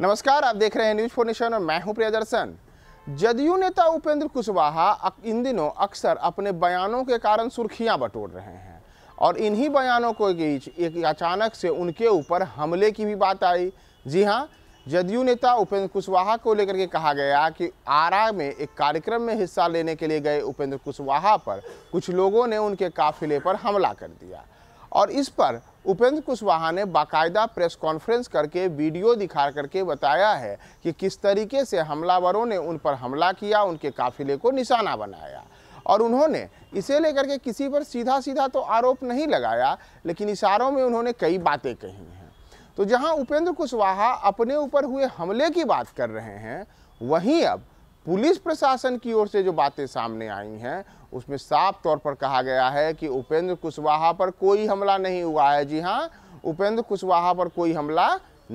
नमस्कार आप देख रहे हैं न्यूज फोर्नेशन और मैं हूं प्रिया दर्शन जदयू नेता उपेंद्र कुशवाहा इन दिनों अक्सर अपने बयानों के कारण सुर्खियां बटोर रहे हैं और इन्हीं बयानों को बीच एक अचानक से उनके ऊपर हमले की भी बात आई जी हाँ जदयू नेता उपेंद्र कुशवाहा को लेकर के कहा गया कि आरा में एक कार्यक्रम में हिस्सा लेने के लिए गए उपेंद्र कुशवाहा पर कुछ लोगों ने उनके काफिले पर हमला कर दिया और इस पर उपेंद्र कुशवाहा ने बाकायदा प्रेस कॉन्फ्रेंस करके वीडियो दिखा करके बताया है कि किस तरीके से हमलावरों ने उन पर हमला किया उनके काफिले को निशाना बनाया और उन्होंने इसे लेकर के किसी पर सीधा सीधा तो आरोप नहीं लगाया लेकिन इशारों में उन्होंने कई बातें कही हैं तो जहां उपेंद्र कुशवाहा अपने ऊपर हुए हमले की बात कर रहे हैं वहीं अब पुलिस प्रशासन की ओर से जो बातें सामने आई हैं उसमें साफ तौर पर कहा गया है कि उपेंद्र कुशवाहा पर कोई हमला नहीं हुआ है जी हाँ उपेंद्र कुशवाहा पर कोई हमला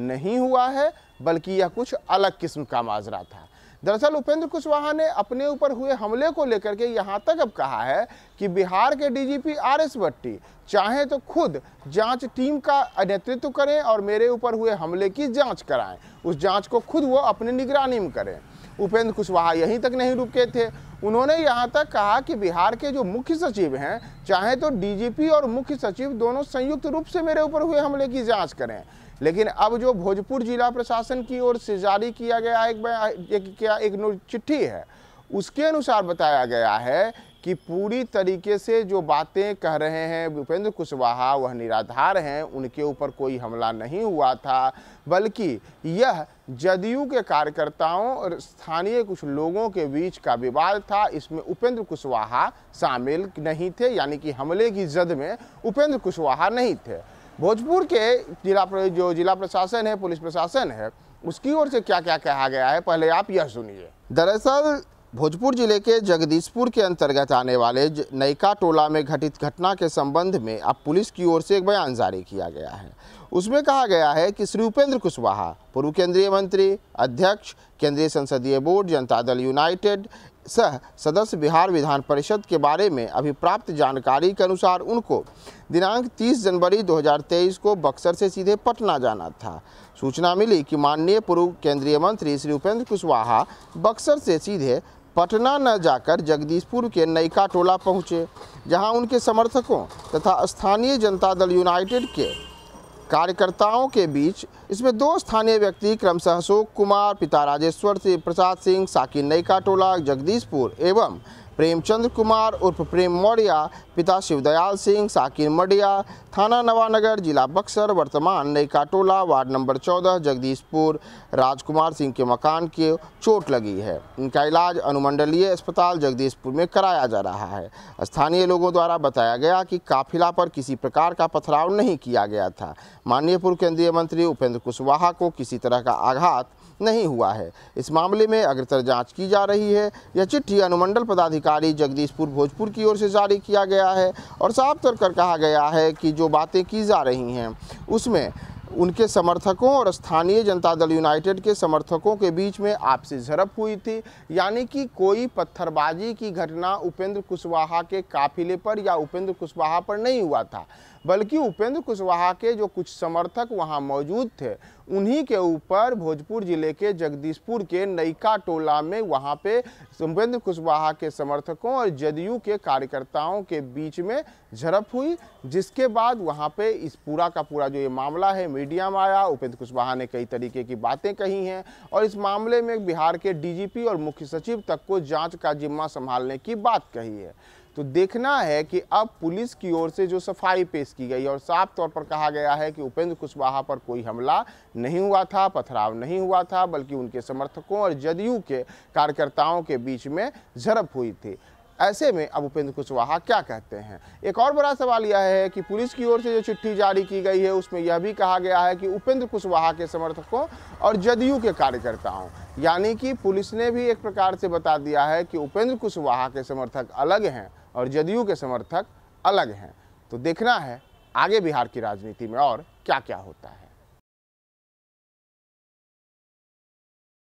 नहीं हुआ है बल्कि यह कुछ अलग किस्म का माजरा था दरअसल उपेंद्र कुशवाहा ने अपने ऊपर हुए हमले को लेकर के यहाँ तक अब कहा है कि बिहार के डीजीपी आर एस भट्टी चाहे तो खुद जांच टीम का नेतृत्व करें और मेरे ऊपर हुए हमले की जांच कराएं उस जांच को खुद वो अपनी निगरानी में करें उपेंद्र कुशवाहा यहीं तक नहीं रुके थे उन्होंने यहाँ तक कहा कि बिहार के जो मुख्य सचिव हैं चाहे तो डीजीपी और मुख्य सचिव दोनों संयुक्त रूप से मेरे ऊपर हुए हमले की जांच करें लेकिन अब जो भोजपुर जिला प्रशासन की ओर से जारी किया गया एक, एक, एक, एक चिट्ठी है उसके अनुसार बताया गया है कि पूरी तरीके से जो बातें कह रहे हैं भूपेंद्र कुशवाहा वह निराधार हैं उनके ऊपर कोई हमला नहीं हुआ था बल्कि यह जदयू के कार्यकर्ताओं और स्थानीय कुछ लोगों के बीच का विवाद था इसमें उपेंद्र कुशवाहा शामिल नहीं थे यानी कि हमले की जद में उपेंद्र कुशवाहा नहीं थे भोजपुर के जिला जो जिला प्रशासन है पुलिस प्रशासन है उसकी ओर से क्या क्या कहा गया है पहले आप यह सुनिए दरअसल भोजपुर जिले के जगदीशपुर के अंतर्गत आने वाले नयका टोला में घटित घटना के संबंध में अब पुलिस की ओर से एक बयान जारी किया गया है उसमें कहा गया है कि श्री उपेंद्र कुशवाहा पूर्व केंद्रीय मंत्री अध्यक्ष केंद्रीय संसदीय बोर्ड जनता दल यूनाइटेड सह सदस्य बिहार विधान परिषद के बारे में अभी प्राप्त जानकारी के अनुसार उनको दिनांक 30 जनवरी 2023 को बक्सर से सीधे पटना जाना था सूचना मिली कि माननीय पूर्व केंद्रीय मंत्री श्री उपेंद्र कुशवाहा बक्सर से सीधे पटना न जाकर जगदीशपुर के नयका टोला पहुँचे जहाँ उनके समर्थकों तथा स्थानीय जनता दल यूनाइटेड के कार्यकर्ताओं के बीच इसमें दो स्थानीय व्यक्ति क्रमशः अशोक कुमार पिता राजेश्वर सिंह प्रसाद सिंह साकिन नयका टोला जगदीशपुर एवं प्रेमचंद्र कुमार उर्फ प्रेम मौर्या पिता शिवदयाल सिंह साकिर मडिया थाना नवानगर जिला बक्सर वर्तमान नई काटोला वार्ड नंबर 14 जगदीशपुर राजकुमार सिंह के मकान के चोट लगी है इनका इलाज अनुमंडलीय अस्पताल जगदीशपुर में कराया जा रहा है स्थानीय लोगों द्वारा बताया गया कि काफिला पर किसी प्रकार का पथराव नहीं किया गया था माननीय पूर्व केंद्रीय मंत्री उपेंद्र कुशवाहा को किसी तरह का आघात नहीं हुआ है इस मामले में अग्रतर जांच की जा रही है यह चिट्ठी अनुमंडल पदाधिकारी जगदीशपुर भोजपुर की ओर से जारी किया गया है और साफ तौर कर कहा गया है कि जो बातें की जा रही हैं उसमें उनके समर्थकों और स्थानीय जनता दल यूनाइटेड के समर्थकों के बीच में आपसी झड़प हुई थी यानी कि कोई पत्थरबाजी की घटना उपेंद्र कुशवाहा के काफिले पर या उपेंद्र कुशवाहा पर नहीं हुआ था बल्कि उपेंद्र कुशवाहा के जो कुछ समर्थक वहाँ मौजूद थे उन्हीं के ऊपर भोजपुर जिले के जगदीशपुर के नईका टोला में वहाँ पे उपेंद्र कुशवाहा के समर्थकों और जदयू के कार्यकर्ताओं के बीच में झड़प हुई जिसके बाद वहाँ पे इस पूरा का पूरा जो ये मामला है मीडिया में आया उपेंद्र कुशवाहा ने कई तरीके की बातें कही हैं और इस मामले में बिहार के डीजीपी और मुख्य सचिव तक को जाँच का जिम्मा संभालने की बात कही है तो देखना है कि अब पुलिस की ओर से जो सफाई पेश की गई और साफ तौर पर कहा गया है कि उपेंद्र कुशवाहा पर कोई हमला नहीं हुआ था पथराव नहीं हुआ था बल्कि उनके समर्थकों और जदयू के कार्यकर्ताओं के बीच में झड़प हुई थी ऐसे में अब उपेंद्र कुशवाहा क्या कहते हैं एक और बड़ा सवाल यह है कि पुलिस की ओर से जो चिट्ठी जारी की गई है उसमें यह भी कहा गया है कि उपेंद्र कुशवाहा के समर्थकों और जदयू के कार्यकर्ताओं यानी कि पुलिस ने भी एक प्रकार से बता दिया है कि उपेंद्र कुशवाहा के समर्थक अलग हैं और जदयू के समर्थक अलग हैं तो देखना है आगे बिहार की राजनीति में और क्या क्या होता है